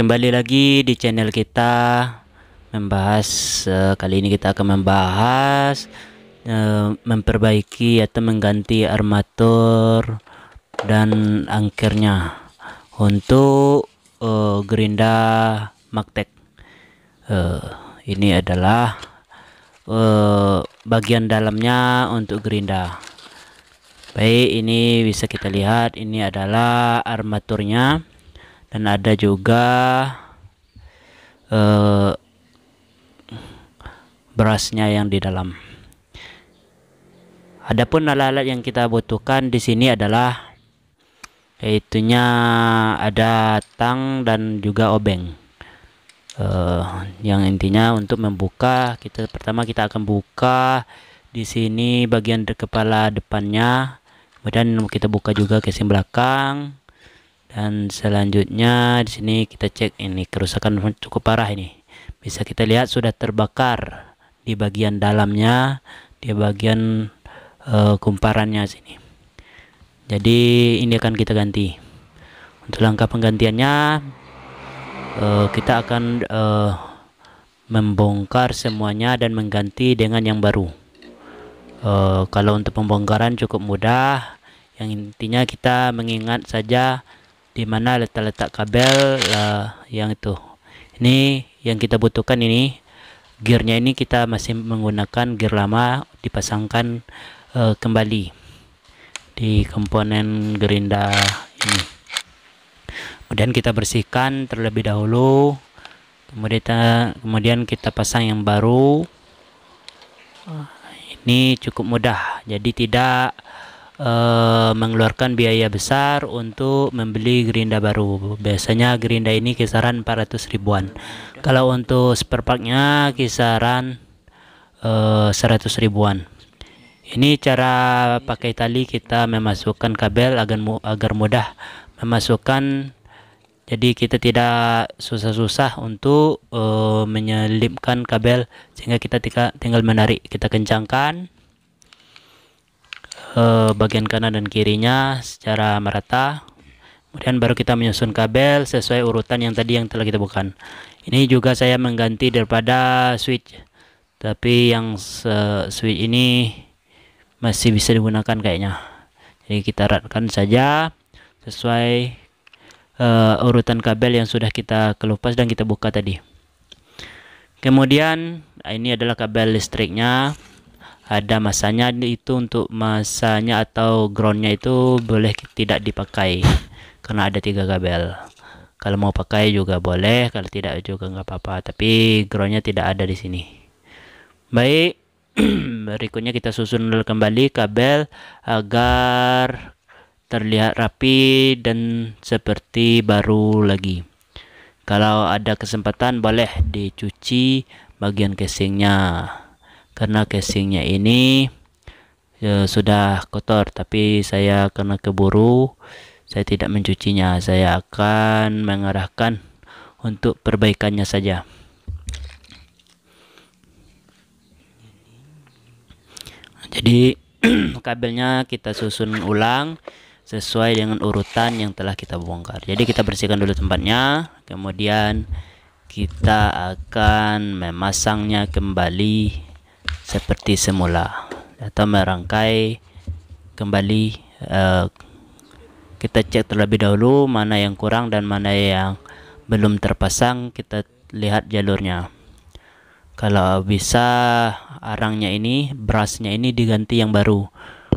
Kembali lagi di channel kita membahas uh, kali ini kita akan membahas uh, memperbaiki atau mengganti armatur dan angkernya untuk uh, gerinda Magtek. Uh, ini adalah uh, bagian dalamnya untuk gerinda. Baik, ini bisa kita lihat ini adalah armaturnya dan ada juga eh, berasnya yang di dalam. Adapun alat-alat yang kita butuhkan di sini adalah yaitunya ada tang dan juga obeng. Uh, yang intinya untuk membuka kita pertama kita akan buka di sini bagian kepala depannya kemudian kita buka juga casing belakang dan selanjutnya di sini kita cek ini kerusakan cukup parah ini bisa kita lihat sudah terbakar di bagian dalamnya di bagian uh, kumparannya sini jadi ini akan kita ganti untuk langkah penggantiannya uh, kita akan uh, membongkar semuanya dan mengganti dengan yang baru uh, kalau untuk pembongkaran cukup mudah yang intinya kita mengingat saja di mana letak-letak kabel uh, yang itu ini yang kita butuhkan ini gearnya ini kita masih menggunakan gear lama dipasangkan uh, kembali di komponen gerinda ini kemudian kita bersihkan terlebih dahulu kemudian kita, kemudian kita pasang yang baru ah, ini cukup mudah jadi tidak Eh, mengeluarkan biaya besar untuk membeli gerinda baru. Biasanya gerinda ini kisaran 400 ribuan. Kalau untuk spare partnya kisaran uh, eh, 100 ribuan. Ini cara pakai tali kita memasukkan kabel agar agar mudah memasukkan jadi kita tidak susah-susah untuk uh, menyelipkan kabel sehingga kita tinggal menarik kita kencangkan Eh, bagian kanan dan kirinya secara merata kemudian baru kita menyusun kabel sesuai urutan yang tadi yang telah kita bukan ini juga saya mengganti daripada switch tapi yang switch ini masih bisa digunakan kayaknya jadi kita ratkan saja sesuai uh, urutan kabel yang sudah kita kelupas dan kita buka tadi kemudian ah, ini adalah kabel listriknya ada masanya itu untuk masanya atau groundnya itu boleh tidak dipakai karena ada tiga kabel kalau mau pakai juga boleh kalau tidak juga nggak apa-apa tapi groundnya tidak ada di sini baik berikutnya kita susun kembali kabel agar terlihat rapi dan seperti baru lagi kalau ada kesempatan boleh dicuci bagian casingnya karena casingnya ini ya, sudah kotor tapi saya karena keburu saya tidak mencucinya saya akan mengarahkan untuk perbaikannya saja jadi kabelnya kita susun ulang sesuai dengan urutan yang telah kita bongkar jadi kita bersihkan dulu tempatnya kemudian kita akan memasangnya kembali seperti semula atau merangkai kembali uh, kita cek terlebih dahulu mana yang kurang dan mana yang belum terpasang kita lihat jalurnya kalau bisa arangnya ini berasnya ini diganti yang baru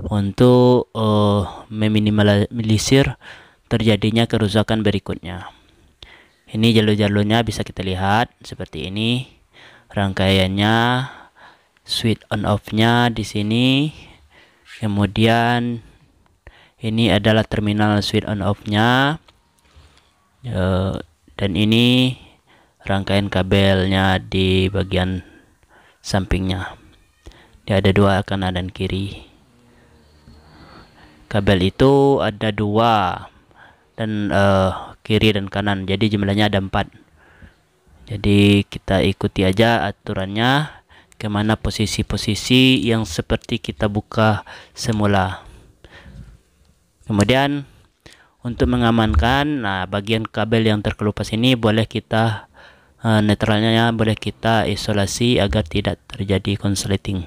untuk uh, meminimalisir terjadinya kerusakan berikutnya ini jalur-jalurnya bisa kita lihat seperti ini rangkaiannya switch on off-nya di sini. Kemudian ini adalah terminal switch on off-nya. Ya, dan ini rangkaian kabelnya di bagian sampingnya. Dia ada dua kanan dan kiri. Kabel itu ada dua dan uh, kiri dan kanan. Jadi jumlahnya ada empat. Jadi kita ikuti aja aturannya kemana posisi-posisi yang seperti kita buka semula kemudian untuk mengamankan nah bagian kabel yang terkelupas ini boleh kita uh, netralnya boleh kita isolasi agar tidak terjadi konsleting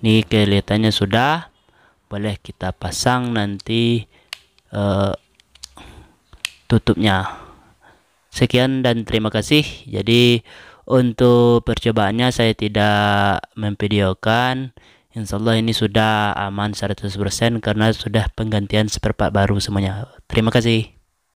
ini kelihatannya sudah boleh kita pasang nanti uh, tutupnya sekian dan terima kasih jadi untuk percobaannya saya tidak memvideokan Insya Allah ini sudah aman 100% karena sudah penggantian seperempat baru semuanya terima kasih